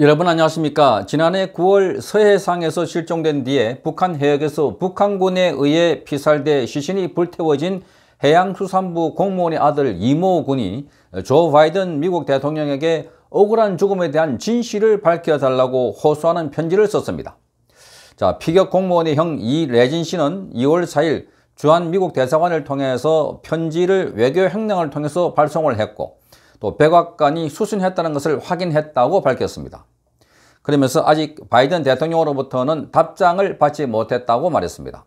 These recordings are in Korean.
여러분 안녕하십니까 지난해 9월 서해상에서 실종된 뒤에 북한 해역에서 북한군에 의해 피살돼 시신이 불태워진 해양수산부 공무원의 아들 이모 군이 조 바이든 미국 대통령에게 억울한 죽음에 대한 진실을 밝혀달라고 호소하는 편지를 썼습니다. 자, 피격 공무원의 형 이레진 씨는 2월 4일 주한 미국 대사관을 통해서 편지를 외교 행령을 통해서 발송을 했고 또 백악관이 수순했다는 것을 확인했다고 밝혔습니다. 그러면서 아직 바이든 대통령으로부터는 답장을 받지 못했다고 말했습니다.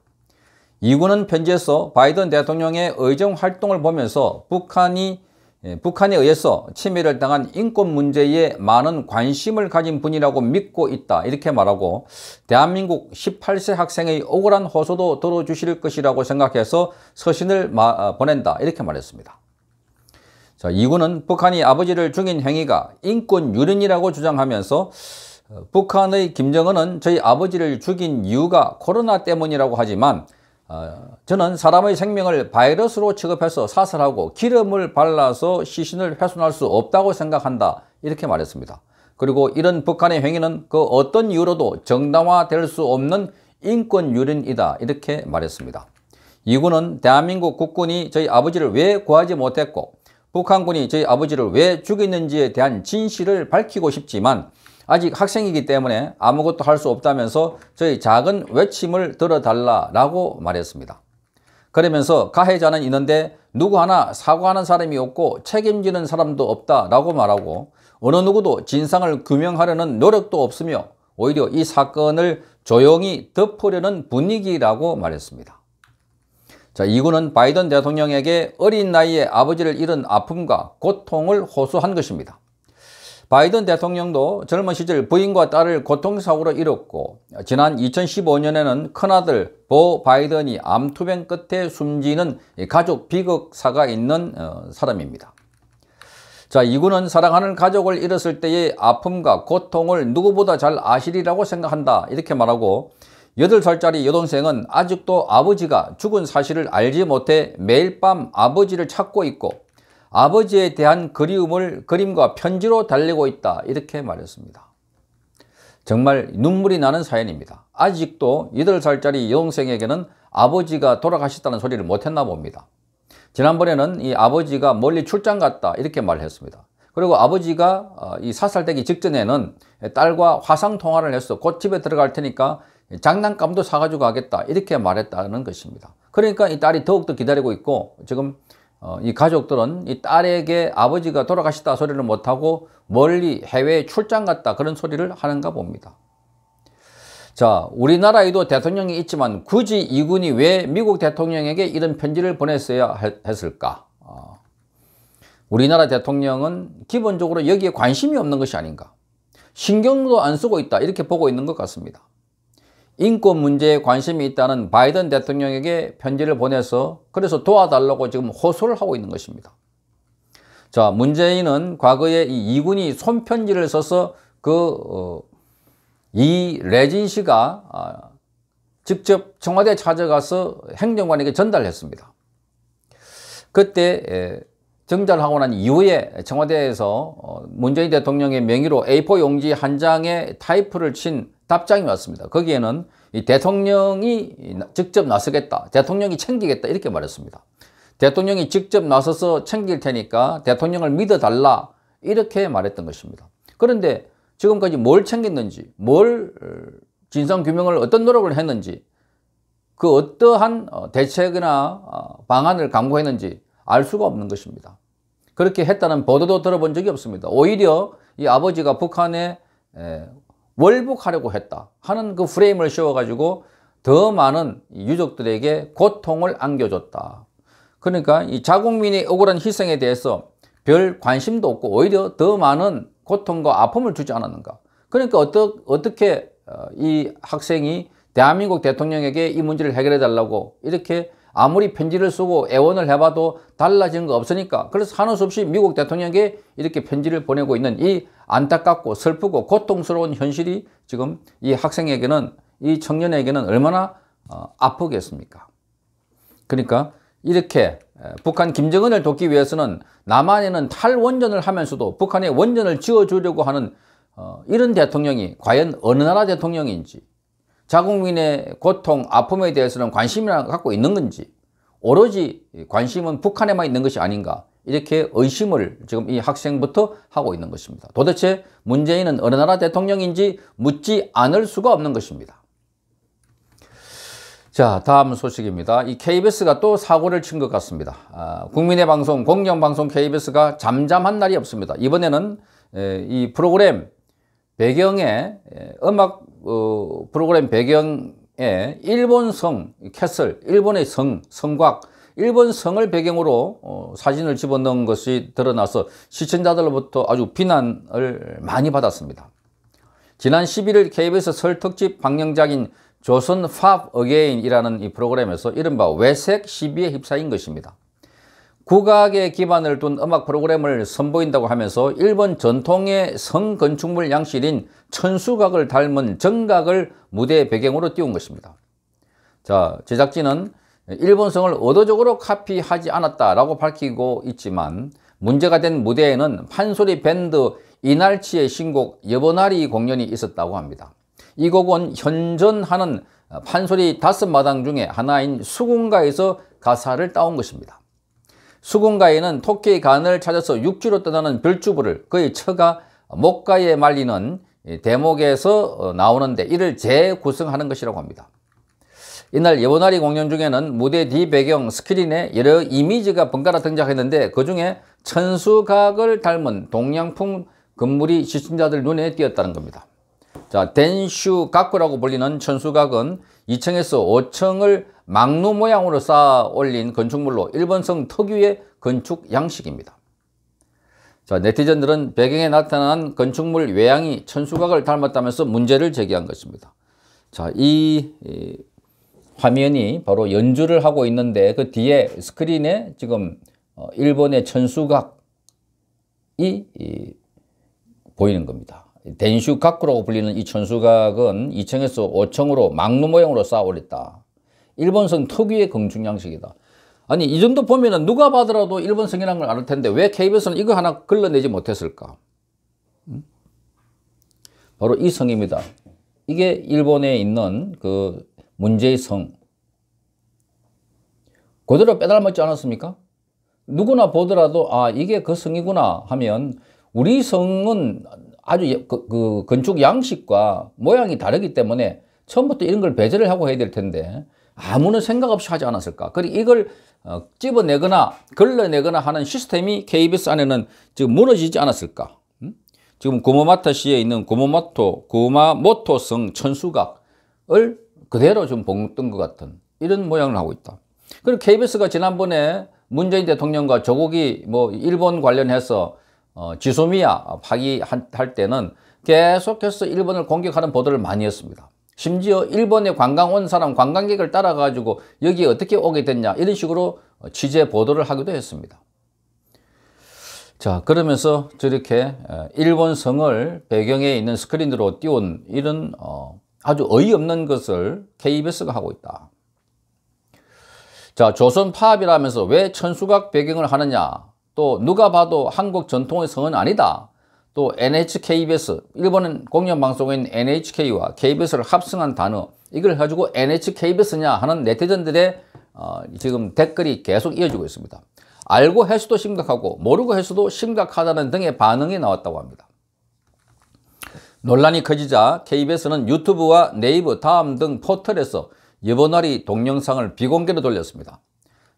이군은 편지에서 바이든 대통령의 의정 활동을 보면서 북한이 예, 북한에 의해서 침해를 당한 인권 문제에 많은 관심을 가진 분이라고 믿고 있다 이렇게 말하고 대한민국 18세 학생의 억울한 호소도 들어주실 것이라고 생각해서 서신을 아, 보낸다 이렇게 말했습니다. 자, 이군은 북한이 아버지를 죽인 행위가 인권 유린이라고 주장하면서 어, 북한의 김정은은 저희 아버지를 죽인 이유가 코로나 때문이라고 하지만 어, 저는 사람의 생명을 바이러스로 취급해서 사살하고 기름을 발라서 시신을 훼손할 수 없다고 생각한다 이렇게 말했습니다. 그리고 이런 북한의 행위는 그 어떤 이유로도 정당화될 수 없는 인권 유린이다 이렇게 말했습니다. 이군은 대한민국 국군이 저희 아버지를 왜 구하지 못했고 북한군이 저희 아버지를 왜 죽였는지에 대한 진실을 밝히고 싶지만 아직 학생이기 때문에 아무것도 할 수 없다면서 저희 작은 외침을 들어달라라고 말했습니다. 그러면서 가해자는 있는데 누구 하나 사과하는 사람이 없고 책임지는 사람도 없다라고 말하고 어느 누구도 진상을 규명하려는 노력도 없으며 오히려 이 사건을 조용히 덮으려는 분위기라고 말했습니다. 자, 이군은 바이든 대통령에게 어린 나이에 아버지를 잃은 아픔과 고통을 호소한 것입니다. 바이든 대통령도 젊은 시절 부인과 딸을 고통사고로 잃었고 지난 2015년에는 큰아들 보 바이든이 암투병 끝에 숨지는 가족 비극사가 있는 어, 사람입니다. 자, 이군은 사랑하는 가족을 잃었을 때의 아픔과 고통을 누구보다 잘 아시리라고 생각한다 이렇게 말하고 8살짜리 여동생은 아직도 아버지가 죽은 사실을 알지 못해 매일 밤 아버지를 찾고 있고 아버지에 대한 그리움을 그림과 편지로 달리고 있다 이렇게 말했습니다. 정말 눈물이 나는 사연입니다. 아직도 8살짜리 여동생에게는 아버지가 돌아가셨다는 소리를 못했나 봅니다. 지난번에는 이 아버지가 멀리 출장 갔다 이렇게 말했습니다. 그리고 아버지가 어, 이 사살되기 직전에는 딸과 화상 통화를 해서 곧 집에 들어갈 테니까 장난감도 사가지고 가겠다 이렇게 말했다는 것입니다. 그러니까 이 딸이 더욱더 기다리고 있고 지금 어, 이 가족들은 이 딸에게 아버지가 돌아가셨다 소리를 못하고 멀리 해외에 출장 갔다 그런 소리를 하는가 봅니다. 자 우리나라에도 대통령이 있지만 굳이 이군이 왜 미국 대통령에게 이런 편지를 보냈어야 했을까? 아, 우리나라 대통령은 기본적으로 여기에 관심이 없는 것이 아닌가 신경도 안 쓰고 있다 이렇게 보고 있는 것 같습니다. 인권 문제에 관심이 있다는 바이든 대통령에게 편지를 보내서 그래서 도와달라고 지금 호소를 하고 있는 것입니다. 자, 문재인은 과거에 이 이군이 손편지를 써서 그, 어, 이 레진 씨가 아, 직접 청와대 찾아가서 행정관에게 전달했습니다. 그때 정달 하고 난 이후에 청와대에서 어, 문재인 대통령의 명의로 A4 용지 한 장에 타이프를 친 답장이 왔습니다. 거기에는 이 대통령이 직접 나서겠다. 대통령이 챙기겠다. 이렇게 말했습니다. 대통령이 직접 나서서 챙길 테니까 대통령을 믿어달라. 이렇게 말했던 것입니다. 그런데 지금까지 뭘 챙겼는지, 뭘 어, 진상규명을 어떤 노력을 했는지, 그 어떠한 어, 대책이나 어, 방안을 강구했는지 알 수가 없는 것입니다. 그렇게 했다는 보도도 들어본 적이 없습니다. 오히려 이 아버지가 북한에 월북하려고 했다 하는 그 프레임을 씌워가지고 더 많은 유족들에게 고통을 안겨줬다. 그러니까 이 자국민의 억울한 희생에 대해서 별 관심도 없고 오히려 더 많은 고통과 아픔을 주지 않았는가. 그러니까 어떠, 어떻게 어, 이 학생이 대한민국 대통령에게 이 문제를 해결해 달라고 이렇게 아무리 편지를 쓰고 애원을 해봐도 달라진 거 없으니까 그래서 한없이 미국 대통령에게 이렇게 편지를 보내고 있는 이 안타깝고 슬프고 고통스러운 현실이 지금 이 학생에게는 이 청년에게는 얼마나 어, 아프겠습니까? 그러니까 이렇게 북한 김정은을 돕기 위해서는 남한에는 탈원전을 하면서도 북한에 원전을 지어주려고 하는 어, 이런 대통령이 과연 어느 나라 대통령인지 자국민의 고통, 아픔에 대해서는 관심이 갖고 있는 건지 오로지 관심은 북한에만 있는 것이 아닌가 이렇게 의심을 지금 이 학생부터 하고 있는 것입니다. 도대체 문재인은 어느 나라 대통령인지 묻지 않을 수가 없는 것입니다. 자 다음 소식입니다. 이 KBS가 또 사고를 친 것 같습니다. 아, 국민의 방송 공영방송 KBS가 잠잠한 날이 없습니다. 이번에는 에, 이 프로그램 배경에 에, 음악 어, 프로그램 배경에 일본성 캐슬 일본의 성 성곽 일본 성을 배경으로 어, 사진을 집어넣은 것이 드러나서 시청자들로부터 아주 비난을 많이 받았습니다. 지난 11일 KBS 설 특집 방영작인 조선 팝 어게인이라는 이 프로그램에서 이른바 외색 시비에 휩싸인 것입니다. 국악에 기반을 둔 음악 프로그램을 선보인다고 하면서 일본 전통의 성건축물 양실인 천수각을 닮은 정각을 무대 배경으로 띄운 것입니다. 자, 제작진은 일본성을 의도적으로 카피하지 않았다라고 밝히고 있지만 문제가 된 무대에는 판소리 밴드 이날치의 신곡 여보나리 공연이 있었다고 합니다. 이 곡은 현존하는 판소리 다섯 마당 중에 하나인 수군가에서 가사를 따온 것입니다. 수군가에는 토끼의 간을 찾아서 육지로 떠나는 별주부를 그의 처가 목가에 말리는 대목에서 나오는데 이를 재구성하는 것이라고 합니다. 이날 예보나리 공연 중에는 무대 뒤배경 스크린에 여러 이미지가 번갈아 등장했는데 그 중에 천수각을 닮은 동양풍 건물이 시청자들 눈에 띄었다는 겁니다. 자, 덴슈 각구라고 불리는 천수각은 2층에서 5층을 망루 모양으로 쌓아 올린 건축물로 일본성 특유의 건축 양식입니다. 자, 네티즌들은 배경에 나타난 건축물 외양이 천수각을 닮았다면서 문제를 제기한 것입니다. 자, 이 화면이 바로 연주를 하고 있는데 그 뒤에 스크린에 지금 어, 일본의 천수각이 보이는 겁니다. 덴슈각으로 불리는 이 천수각은 2층에서 5층으로 망루 모양으로 쌓아 올렸다. 일본성 특유의 공중양식이다. 아니 이 정도 보면은 누가 봐더라도 일본성이라는 걸 알 텐데 왜 KBS는 이거 하나 걸러내지 못했을까? 바로 이 성입니다. 이게 일본에 있는 그 문제의 성. 그대로 빼닮았지 않았습니까? 누구나 보더라도 아 이게 그 성이구나 하면 우리 성은 아주 예, 그, 그 건축 양식과 모양이 다르기 때문에 처음부터 이런 걸 배제를 하고 해야 될 텐데 아무런 생각 없이 하지 않았을까. 그리고 이걸 어, 집어내거나 걸러내거나 하는 시스템이 KBS 안에는 지금 무너지지 않았을까. 음? 지금 구모마타시에 있는 구모마토, 구마모토성 천수각을 그대로 좀 봉뜬 것 같은 이런 모양을 하고 있다. 그리고 KBS가 지난번에 문재인 대통령과 조국이 뭐 일본 관련해서 어, 지소미아 파기할 때는 계속해서 일본을 공격하는 보도를 많이 했습니다. 심지어 일본에 관광 온 사람 관광객을 따라 가지고 여기 어떻게 오게 됐냐 이런 식으로 어, 취재 보도를 하기도 했습니다. 자 그러면서 저렇게 일본 성을 배경에 있는 스크린으로 띄운 이런 어, 아주 어이없는 것을 KBS가 하고 있다. 자, 조선 파업이라면서 왜 천수각 배경을 하느냐? 또 누가 봐도 한국 전통의 성은 아니다. 또 NHKBS, 일본은 공영방송인 NHK와 KBS를 합성한 단어, 이걸 가지고 NHKBS냐 하는 네티즌들의 어, 지금 댓글이 계속 이어지고 있습니다. 알고 해수도 심각하고 모르고 해수도 심각하다는 등의 반응이 나왔다고 합니다. 논란이 커지자 KBS는 유튜브와 네이버, 다음 등 포털에서 여보나리 동영상을 비공개로 돌렸습니다.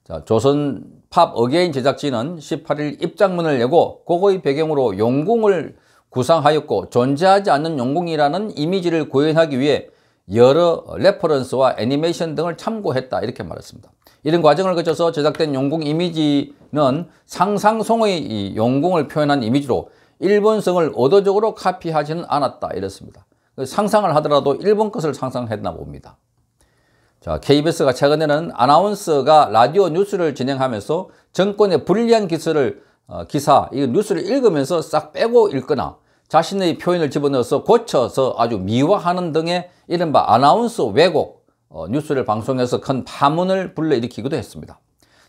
자, 조선 팝 어게인 제작진은 18일 입장문을 내고 그거의 배경으로 용궁을 구상하였고 존재하지 않는 용궁이라는 이미지를 구현하기 위해 여러 레퍼런스와 애니메이션 등을 참고했다 이렇게 말했습니다. 이런 과정을 거쳐서 제작된 용궁 이미지는 상상송의 용궁을 표현한 이미지로 일본성을 의도적으로 카피하지는 않았다 이랬습니다. 그 상상을 하더라도 일본 것을 상상했나 봅니다. 자, KBS가 최근에는 아나운서가 라디오 뉴스를 진행하면서 정권의 불리한 기사를 어, 기사, 이 뉴스를 읽으면서 싹 빼고 읽거나 자신의 표현을 집어넣어서 고쳐서 아주 미화하는 등의 이른바 아나운서 왜곡 어, 뉴스를 방송해서 큰 파문을 불러일으키기도 했습니다.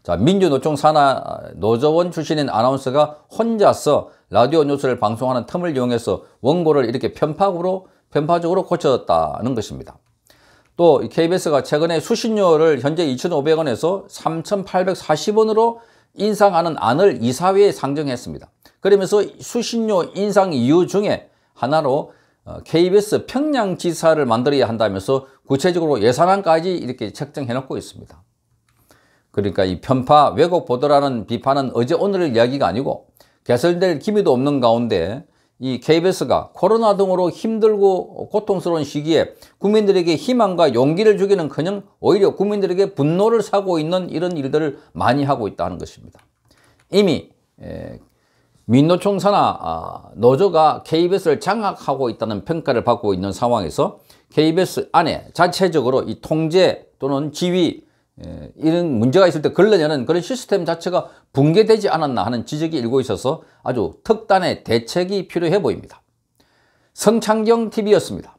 자, 민주노총 산하 노조원 출신인 아나운서가 혼자서 라디오 뉴스를 방송하는 틈을 이용해서 원고를 이렇게 편파적으로 편파적으로 고쳤다는 것입니다. 또 KBS가 최근에 수신료를 현재 2,500원에서 3,840원으로 인상하는 안을 이사회에 상정했습니다. 그러면서 수신료 인상 이유 중에 하나로 KBS 어, 평양지사를 만들어야 한다면서 구체적으로 예산안까지 이렇게 책정해 놓고 있습니다. 그러니까 이 편파 왜곡 보도라는 비판은 어제 오늘 이야기가 아니고 개설될 기미도 없는 가운데 이 KBS가 코로나 등으로 힘들고 고통스러운 시기에 국민들에게 희망과 용기를 주기는 커녕 오히려 국민들에게 분노를 사고 있는 이런 일들을 많이 하고 있다는 것입니다. 이미 예, 민노총 산하 아, 노조가 KBS를 장악하고 있다는 평가를 받고 있는 상황에서 KBS 안에 자체적으로 이 통제 또는 지휘 예, 이런 문제가 있을 때 걸러내는 그런 시스템 자체가 붕괴되지 않았나 하는 지적이 일고 있어서 아주 특단의 대책이 필요해 보입니다. 성창경 TV였습니다.